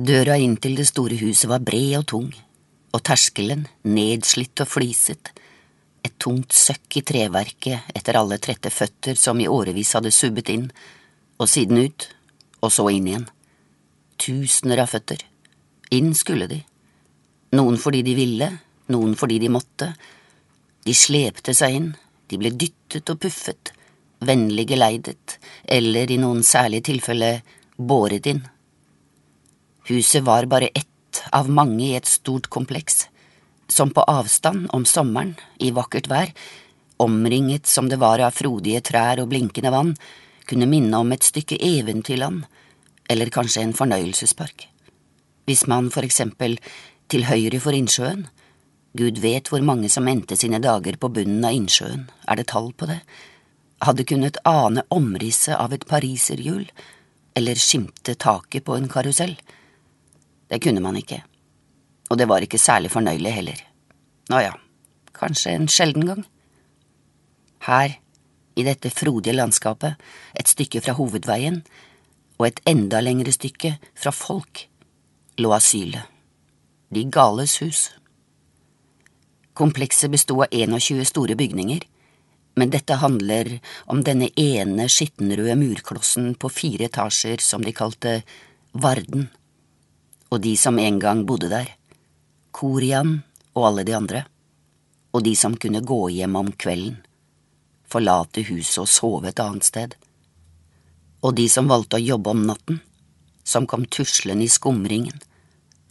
Døra inn til det store huset var bred og tung, og terskelen nedslitt og fliset, et tungt søkk i treverket etter alle trette føtter som i årevis hadde subbet inn, og siden ut, og så inn igjen. Tusener av føtter. Inn skulle de. Noen fordi de ville, noen fordi de måtte. De slepte seg inn, de ble dyttet og puffet, vennlig geleidet, eller i noen særlige tilfelle båret inn Huset var bare ett av mange i et stort kompleks, som på avstand om sommeren, i vakkert vær, omringet som det var av frodige trær og blinkende vann, kunne minne om et stykke eventyrland, eller kanskje en fornøyelsespark. Hvis man for eksempel til høyre for innsjøen, gud vet hvor mange som endte sine dager på bunnen av innsjøen, er det tall på det, hadde kunnet ane omrisset av et pariserhjul, eller skimte taket på en karusell. Det kunne man ikke. Og det var ikke særlig fornøyelig heller. Nå ja, kanskje en sjelden gang. Her, i dette frodige landskapet, et stykke fra hovedveien, og et enda lengre stykke fra folk, lå asylet. De gales hus. Komplekset besto av 21 store bygninger, men dette handler om denne ene skittenrøde murklossen på fire etasjer som de kalte Varden og de som en gang bodde der, Korian og alle de andre, og de som kunne gå hjem om kvelden, forlate huset og sove et annet sted, og de som valgte å jobbe om natten, som kom tuslende i skumringen,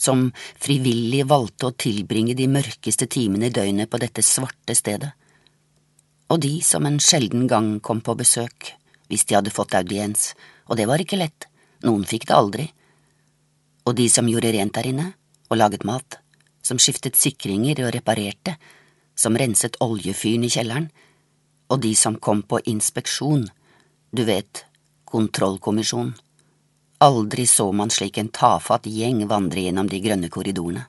som frivillig valgte å tilbringe de mørkeste timene i døgnet på dette svarte stedet, og de som en sjelden gang kom på besøk, hvis de hadde fått audiens, og det var ikke lett, noen fikk det aldri og de som gjorde rent der inne og laget mat, som skiftet sikringer og reparerte, som renset oljefyren i kjelleren, og de som kom på inspeksjon, du vet, kontrollkommisjon. Aldri så man slik en tafatt gjeng vandre gjennom de grønne korridorene.